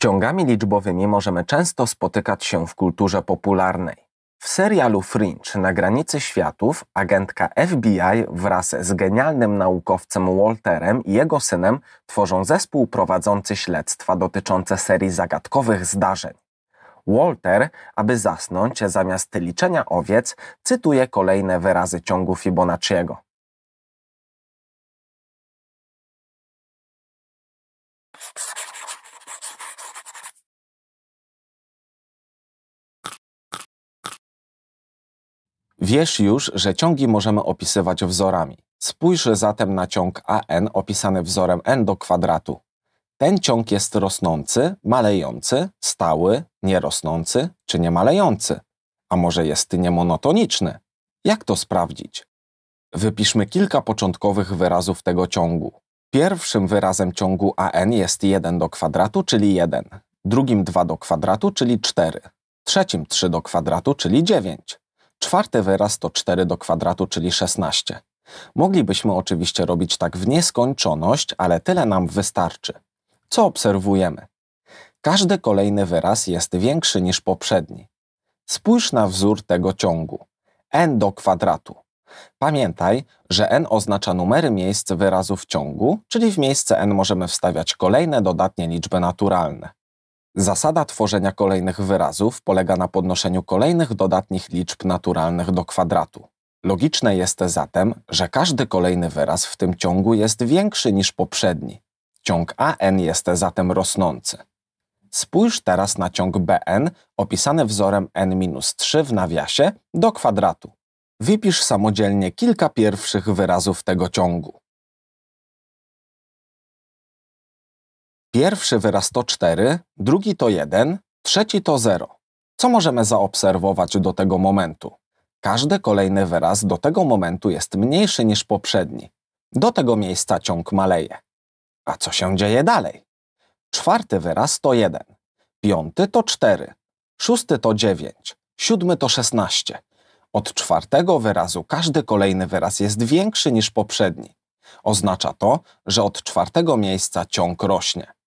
ciągami liczbowymi możemy często spotykać się w kulturze popularnej. W serialu Fringe na granicy światów agentka FBI wraz z genialnym naukowcem Walterem i jego synem tworzą zespół prowadzący śledztwa dotyczące serii zagadkowych zdarzeń. Walter, aby zasnąć zamiast liczenia owiec, cytuje kolejne wyrazy ciągu Fibonacciego. Wiesz już, że ciągi możemy opisywać wzorami. Spójrz zatem na ciąg AN opisany wzorem n do kwadratu. Ten ciąg jest rosnący, malejący, stały, nierosnący czy niemalejący. A może jest niemonotoniczny? Jak to sprawdzić? Wypiszmy kilka początkowych wyrazów tego ciągu. Pierwszym wyrazem ciągu AN jest 1 do kwadratu, czyli 1. Drugim 2 do kwadratu, czyli 4. Trzecim 3 do kwadratu, czyli 9. Czwarty wyraz to 4 do kwadratu, czyli 16. Moglibyśmy oczywiście robić tak w nieskończoność, ale tyle nam wystarczy. Co obserwujemy? Każdy kolejny wyraz jest większy niż poprzedni. Spójrz na wzór tego ciągu. n do kwadratu. Pamiętaj, że n oznacza numery miejsc wyrazu w ciągu, czyli w miejsce n możemy wstawiać kolejne dodatnie liczby naturalne. Zasada tworzenia kolejnych wyrazów polega na podnoszeniu kolejnych dodatnich liczb naturalnych do kwadratu. Logiczne jest zatem, że każdy kolejny wyraz w tym ciągu jest większy niż poprzedni. Ciąg AN jest zatem rosnący. Spójrz teraz na ciąg BN opisany wzorem n-3 w nawiasie do kwadratu. Wypisz samodzielnie kilka pierwszych wyrazów tego ciągu. Pierwszy wyraz to 4, drugi to 1, trzeci to 0. Co możemy zaobserwować do tego momentu? Każdy kolejny wyraz do tego momentu jest mniejszy niż poprzedni. Do tego miejsca ciąg maleje. A co się dzieje dalej? Czwarty wyraz to 1, piąty to 4, szósty to 9, siódmy to 16. Od czwartego wyrazu każdy kolejny wyraz jest większy niż poprzedni. Oznacza to, że od czwartego miejsca ciąg rośnie.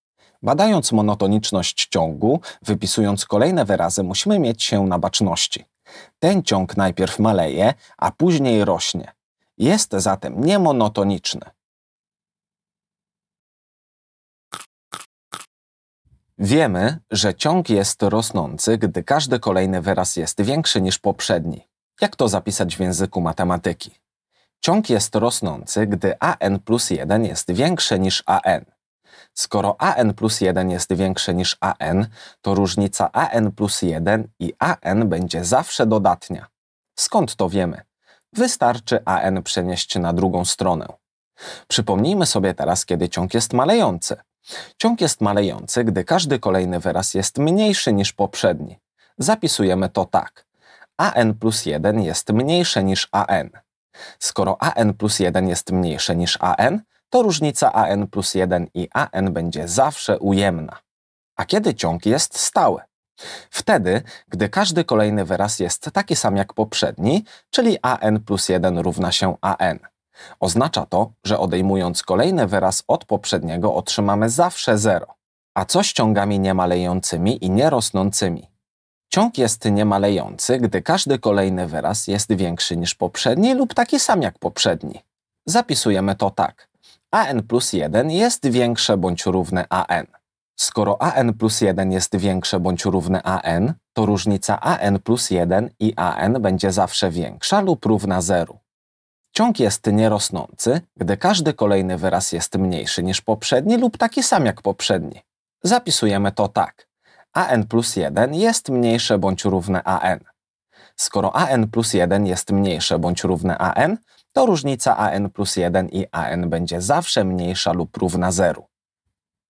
Badając monotoniczność ciągu, wypisując kolejne wyrazy, musimy mieć się na baczności. Ten ciąg najpierw maleje, a później rośnie. Jest zatem niemonotoniczny. Wiemy, że ciąg jest rosnący, gdy każdy kolejny wyraz jest większy niż poprzedni. Jak to zapisać w języku matematyki? Ciąg jest rosnący, gdy an plus 1 jest większe niż an. Skoro AN plus 1 jest większe niż AN, to różnica AN plus 1 i AN będzie zawsze dodatnia. Skąd to wiemy? Wystarczy AN przenieść na drugą stronę. Przypomnijmy sobie teraz, kiedy ciąg jest malejący. Ciąg jest malejący, gdy każdy kolejny wyraz jest mniejszy niż poprzedni. Zapisujemy to tak. AN plus 1 jest mniejsze niż AN. Skoro AN plus 1 jest mniejsze niż AN, to różnica AN plus 1 i AN będzie zawsze ujemna. A kiedy ciąg jest stały? Wtedy, gdy każdy kolejny wyraz jest taki sam jak poprzedni, czyli AN plus 1 równa się AN. Oznacza to, że odejmując kolejny wyraz od poprzedniego otrzymamy zawsze 0. A co z ciągami niemalejącymi i nierosnącymi? Ciąg jest niemalejący, gdy każdy kolejny wyraz jest większy niż poprzedni lub taki sam jak poprzedni. Zapisujemy to tak. AN plus 1 jest większe bądź równe AN. Skoro AN plus 1 jest większe bądź równe AN, to różnica AN plus 1 i AN będzie zawsze większa lub równa 0. Ciąg jest nierosnący, gdy każdy kolejny wyraz jest mniejszy niż poprzedni lub taki sam jak poprzedni. Zapisujemy to tak. AN plus 1 jest mniejsze bądź równe AN. Skoro AN plus 1 jest mniejsze bądź równe AN, to różnica AN plus 1 i AN będzie zawsze mniejsza lub równa 0.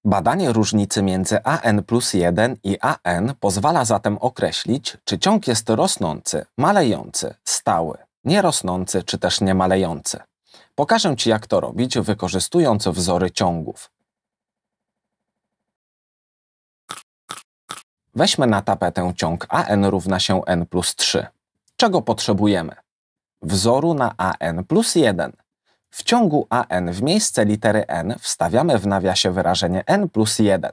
Badanie różnicy między AN plus 1 i AN pozwala zatem określić, czy ciąg jest rosnący, malejący, stały, nierosnący czy też niemalejący. Pokażę Ci, jak to robić, wykorzystując wzory ciągów. Weźmy na tapetę ciąg AN równa się N plus 3. Czego potrzebujemy? Wzoru na AN plus 1. W ciągu AN w miejsce litery N wstawiamy w nawiasie wyrażenie N plus 1.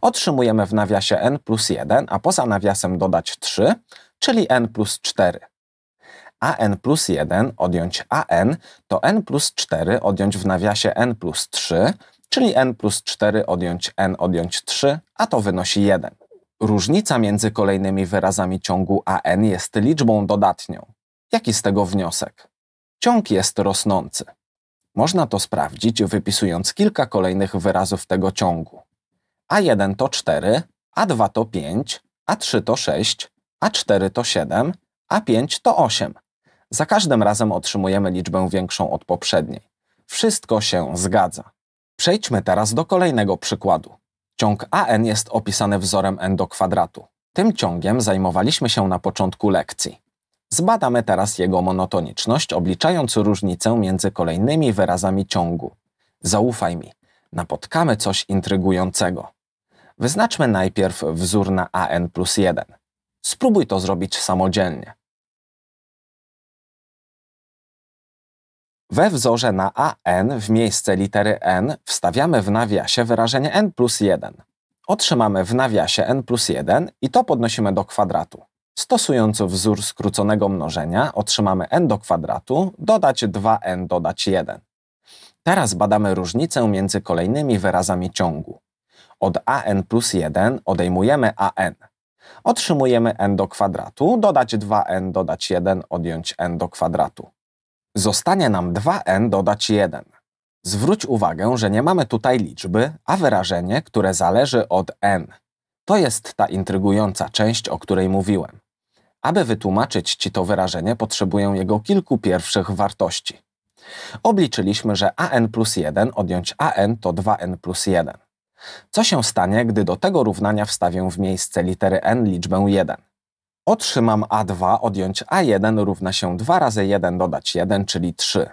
Otrzymujemy w nawiasie N plus 1, a poza nawiasem dodać 3, czyli N plus 4. AN plus 1 odjąć AN to N plus 4 odjąć w nawiasie N plus 3, czyli N plus 4 odjąć N odjąć 3, a to wynosi 1. Różnica między kolejnymi wyrazami ciągu a n jest liczbą dodatnią. Jaki z tego wniosek? Ciąg jest rosnący. Można to sprawdzić wypisując kilka kolejnych wyrazów tego ciągu. A1 to 4, A2 to 5, A3 to 6, A4 to 7, A5 to 8. Za każdym razem otrzymujemy liczbę większą od poprzedniej. Wszystko się zgadza. Przejdźmy teraz do kolejnego przykładu. Ciąg AN jest opisany wzorem n do kwadratu. Tym ciągiem zajmowaliśmy się na początku lekcji. Zbadamy teraz jego monotoniczność, obliczając różnicę między kolejnymi wyrazami ciągu. Zaufaj mi, napotkamy coś intrygującego. Wyznaczmy najpierw wzór na AN plus 1. Spróbuj to zrobić samodzielnie. We wzorze na AN w miejsce litery N wstawiamy w nawiasie wyrażenie n plus 1. Otrzymamy w nawiasie n plus 1 i to podnosimy do kwadratu. Stosując wzór skróconego mnożenia otrzymamy n do kwadratu dodać 2n dodać 1. Teraz badamy różnicę między kolejnymi wyrazami ciągu. Od an plus 1 odejmujemy an. Otrzymujemy n do kwadratu dodać 2n dodać 1 odjąć n do kwadratu. Zostanie nam 2n dodać 1. Zwróć uwagę, że nie mamy tutaj liczby, a wyrażenie, które zależy od n. To jest ta intrygująca część, o której mówiłem. Aby wytłumaczyć Ci to wyrażenie, potrzebuję jego kilku pierwszych wartości. Obliczyliśmy, że an plus 1 odjąć an to 2n plus 1. Co się stanie, gdy do tego równania wstawię w miejsce litery n liczbę 1? otrzymam A2, odjąć A1 równa się 2 razy 1 dodać 1, czyli 3.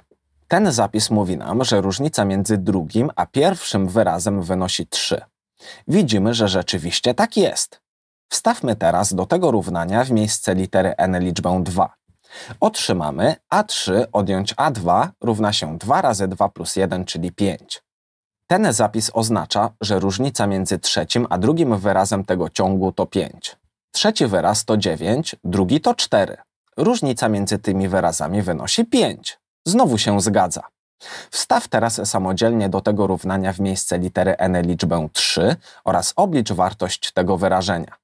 Ten zapis mówi nam, że różnica między drugim a pierwszym wyrazem wynosi 3. Widzimy, że rzeczywiście tak jest. Wstawmy teraz do tego równania w miejsce litery n liczbę 2. Otrzymamy a3 odjąć a2 równa się 2 razy 2 plus 1, czyli 5. Ten zapis oznacza, że różnica między trzecim a drugim wyrazem tego ciągu to 5. Trzeci wyraz to 9, drugi to 4. Różnica między tymi wyrazami wynosi 5. Znowu się zgadza. Wstaw teraz samodzielnie do tego równania w miejsce litery n liczbę 3 oraz oblicz wartość tego wyrażenia.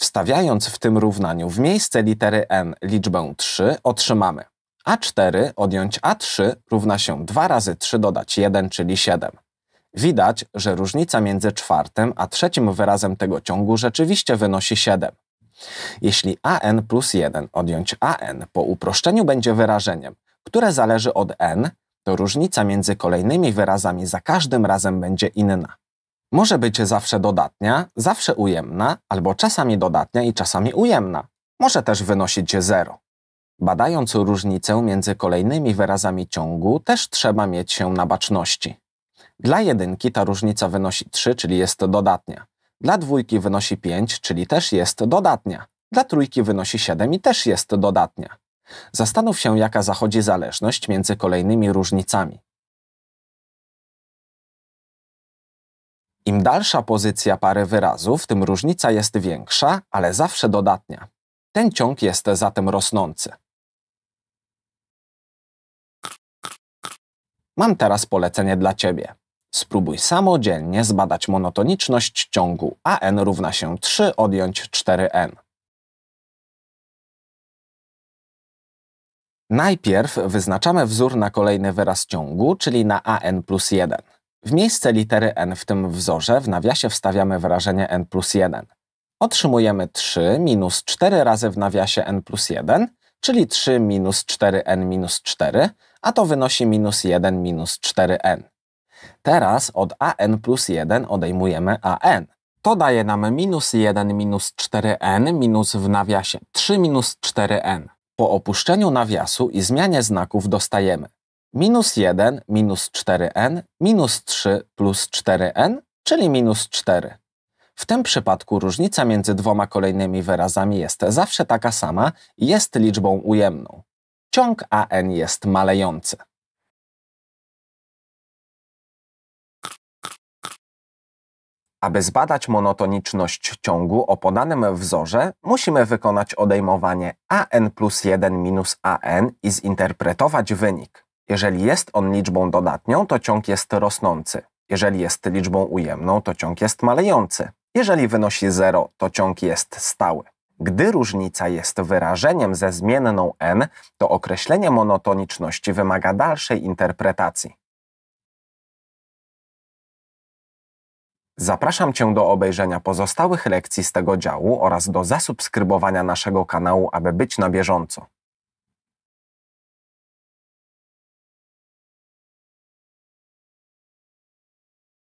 Wstawiając w tym równaniu w miejsce litery n liczbę 3 otrzymamy a4 odjąć a3 równa się 2 razy 3 dodać 1, czyli 7. Widać, że różnica między czwartym a trzecim wyrazem tego ciągu rzeczywiście wynosi 7. Jeśli an plus 1 odjąć an po uproszczeniu będzie wyrażeniem, które zależy od n, to różnica między kolejnymi wyrazami za każdym razem będzie inna. Może być zawsze dodatnia, zawsze ujemna, albo czasami dodatnia i czasami ujemna. Może też wynosić 0. Badając różnicę między kolejnymi wyrazami ciągu, też trzeba mieć się na baczności. Dla jedynki ta różnica wynosi 3, czyli jest dodatnia. Dla dwójki wynosi 5, czyli też jest dodatnia. Dla trójki wynosi 7 i też jest dodatnia. Zastanów się, jaka zachodzi zależność między kolejnymi różnicami. Im dalsza pozycja pary wyrazów, tym różnica jest większa, ale zawsze dodatnia. Ten ciąg jest zatem rosnący. Mam teraz polecenie dla Ciebie. Spróbuj samodzielnie zbadać monotoniczność ciągu AN równa się 3 odjąć 4N. Najpierw wyznaczamy wzór na kolejny wyraz ciągu, czyli na AN plus 1. W miejsce litery n w tym wzorze w nawiasie wstawiamy wyrażenie n plus 1. Otrzymujemy 3 minus 4 razy w nawiasie n plus 1, czyli 3 minus 4n minus 4, a to wynosi minus 1 minus 4n. Teraz od an plus 1 odejmujemy an. To daje nam minus 1 minus 4n minus w nawiasie 3 minus 4n. Po opuszczeniu nawiasu i zmianie znaków dostajemy minus 1 minus 4n minus 3 plus 4n, czyli minus 4. W tym przypadku różnica między dwoma kolejnymi wyrazami jest zawsze taka sama i jest liczbą ujemną. Ciąg an jest malejący. Aby zbadać monotoniczność ciągu o podanym wzorze, musimy wykonać odejmowanie an plus 1 minus an i zinterpretować wynik. Jeżeli jest on liczbą dodatnią, to ciąg jest rosnący. Jeżeli jest liczbą ujemną, to ciąg jest malejący. Jeżeli wynosi 0, to ciąg jest stały. Gdy różnica jest wyrażeniem ze zmienną n, to określenie monotoniczności wymaga dalszej interpretacji. Zapraszam Cię do obejrzenia pozostałych lekcji z tego działu oraz do zasubskrybowania naszego kanału, aby być na bieżąco.